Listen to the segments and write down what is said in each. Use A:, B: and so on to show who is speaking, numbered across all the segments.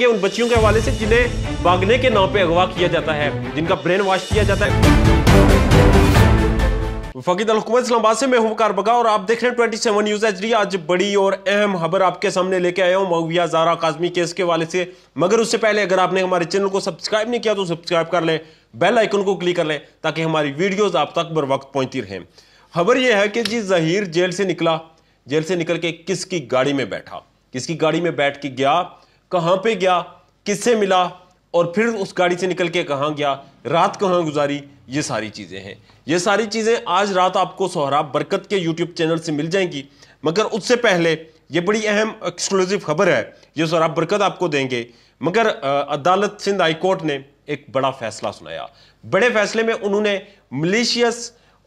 A: ये उन बच्चियों के हवाले से जिन्हें भागने के नाम पे अगवा किया जाता है जिनका ब्रेन वॉश किया जाता है फकीद दलकूमत इस्लामाबाद से मैं हूं कार बगा और आप देख रहे हैं 27 सेवन न्यूज़ एच डी आज बड़ी और अहम खबर आपके सामने लेके आया हूं मऊविया जारा काजमी केस के वाले से मगर उससे पहले अगर आपने हमारे चैनल को सब्सक्राइब नहीं किया तो सब्सक्राइब कर लें बेल आइकन को क्लिक कर लें ताकि हमारी वीडियोज़ आप तक बर वक्त पहुंचती रहें खबर यह है कि जी जहीर जेल से निकला जेल से निकल के किसकी गाड़ी में बैठा किसकी गाड़ी में बैठ के गया कहाँ पे गया किससे मिला और फिर उस गाड़ी से निकल के कहाँ गया रात कहाँ गुजारी ये सारी चीज़ें हैं ये सारी चीज़ें आज रात आपको सोहरा बरकत के यूट्यूब चैनल से मिल जाएंगी मगर उससे पहले ये बड़ी अहम एक्सक्लूसिव खबर है ये सोहराब बरकत आपको देंगे मगर अदालत सिंध हाईकोर्ट ने एक बड़ा फैसला सुनाया बड़े फैसले में उन्होंने मलेशियस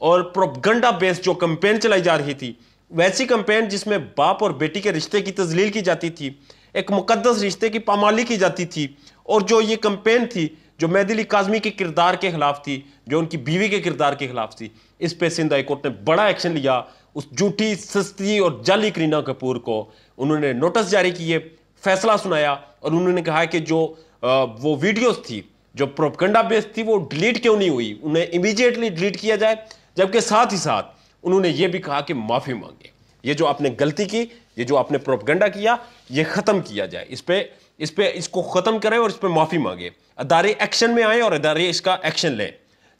A: और प्रोपगंडा बेस्ड जो कंपेन चलाई जा रही थी वैसी कंपेन जिसमें बाप और बेटी के रिश्ते की तजलील की जाती थी एक मुकदस रिश्ते की पामाली की जाती थी और जो ये कंपेन थी जो मैदिल काजमी के किरदार के खिलाफ थी जो उनकी बीवी के किरदार के खिलाफ थी इस पे सिंध हाईकोर्ट ने बड़ा एक्शन लिया उस झूठी सस्ती और जाली करीना कपूर को उन्होंने नोटिस जारी किए फैसला सुनाया और उन्होंने कहा कि जो आ, वो वीडियोस थी जो प्रोपगंडा बेस्ड थी वो डिलीट क्यों नहीं हुई उन्हें इमीजिएटली डिलीट किया जाए जबकि साथ ही साथ उन्होंने ये भी कहा कि माफ़ी मांगे ये जो आपने गलती की ये जो आपने प्रोपगंडा किया ये ख़त्म किया जाए इस पर इस पर इसको ख़त्म करें और इस पर माफ़ी मांगे अदारे एक्शन में आए और अदारे इसका एक्शन लें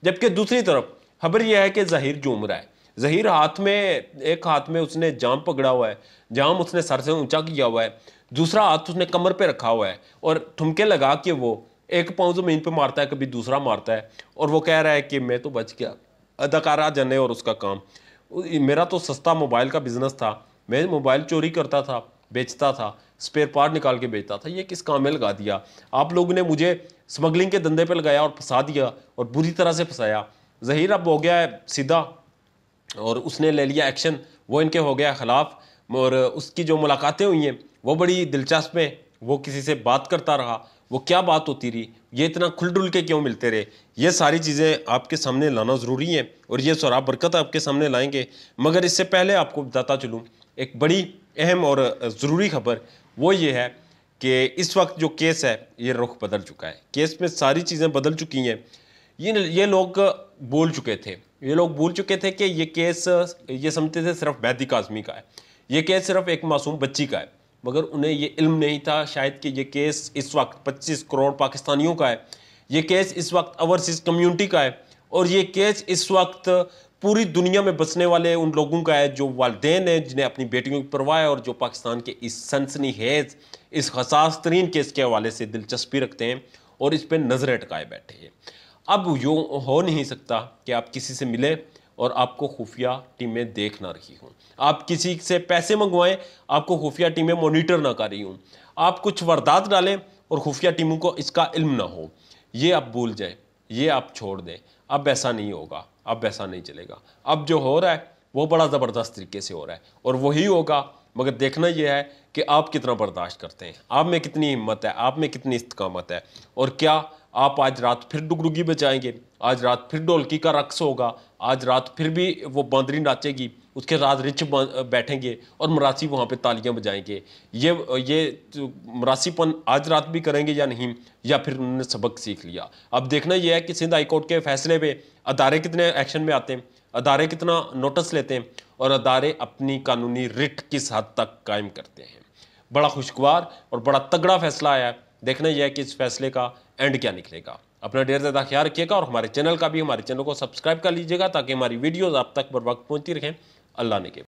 A: जबकि दूसरी तरफ खबर यह है कि जहीर झूम रहा है जहीर हाथ में एक हाथ में उसने जाम पकड़ा हुआ है जाम उसने सर से ऊंचा किया हुआ है दूसरा हाथ उसने कमर पे रखा हुआ है और ठुमके लगा के वो एक पाँव ज़मीन पे मारता है कभी दूसरा मारता है और वो कह रहा है कि मैं तो बच गया अदाकारा जने और उसका काम मेरा तो सस्ता मोबाइल का बिज़नेस था मैं मोबाइल चोरी करता था बेचता था स्पेयर पार्ट निकाल के बेचता था ये किस काम में लगा दिया आप लोगों ने मुझे स्मगलिंग के धंधे पर लगाया और फंसा दिया और बुरी तरह से फंसाया जहीर अब हो गया है सीधा और उसने ले लिया एक्शन वो इनके हो गया खिलाफ और उसकी जो मुलाकातें हुई हैं वो बड़ी दिलचस्प है वो किसी से बात करता रहा वो क्या बात होती रही ये इतना खुल डुल के क्यों मिलते रहे ये सारी चीज़ें आपके सामने लाना ज़रूरी है और ये शराब बरकत आपके सामने लाएंगे मगर इससे पहले आपको बताता चलूँ एक बड़ी अहम और ज़रूरी खबर वो ये है कि इस वक्त जो केस है ये रुख बदल चुका है केस में सारी चीज़ें बदल चुकी हैं ये ये लोग बोल चुके थे ये लोग बोल चुके थे कि ये केस ये समझते थे सिर्फ वैदिक आज़मी का है ये केस सिर्फ एक मासूम बच्ची का है मगर उन्हें ये इल्म नहीं था शायद कि ये केस इस वक्त 25 करोड़ पाकिस्तानियों का है ये केस इस वक्त ओवरसीज़ कम्युनिटी का है और ये केस इस वक्त पूरी दुनिया में बसने वाले उन लोगों का है जो वालदे हैं जिन्हें अपनी बेटियों की परवाह है और जो पाकिस्तान के इस सनसनी हेज इस हसास तरीन केस के हवाले से दिलचस्पी रखते हैं और इस पर नज़रें टकाए बैठे हैं अब यूँ हो नहीं सकता कि आप किसी से मिले और आपको खुफिया टीमें देख ना रही हूँ आप किसी से पैसे मंगवाएं आपको खुफिया टीमें मोनिटर ना कर रही हूँ आप कुछ वारदात डालें और खुफिया टीमों को इसका इल्म ना हो ये आप भूल जाए ये आप छोड़ दें अब ऐसा नहीं होगा अब ऐसा नहीं चलेगा अब जो हो रहा है वो बड़ा ज़बरदस्त तरीके से हो रहा है और वही होगा मगर देखना यह है कि आप कितना बर्दाश्त करते हैं आप में कितनी हिम्मत है आप में कितनी इस्तकामत है और क्या आप आज रात फिर डुगडुगी बचाएंगे आज रात फिर ढोलकी का रक्स होगा आज रात फिर भी वो बांदरी नाचेगी उसके रात रिच बैठेंगे और मरासी वहाँ पे तालियाँ बजाएंगे ये ये मरासीपन आज रात भी करेंगे या नहीं या फिर उन्होंने सबक सीख लिया अब देखना यह है कि सिंध हाईकोर्ट के फैसले पे अदारे कितने एक्शन में आते हैं अदारे कितना नोटिस लेते हैं और अदारे अपनी कानूनी रिट किस हद तक कायम करते हैं बड़ा खुशगवार और बड़ा तगड़ा फैसला आया देखना यह है कि इस फैसले का एंड क्या निकलेगा अपना ढेर ज़्यादा ख्याल रखिएगा और हमारे चैनल का भी हमारे चैनल को सब्सक्राइब कर लीजिएगा ताकि हमारी वीडियोज़ आप तक बर वक्त पहुँचती रहें अल्लाह ने के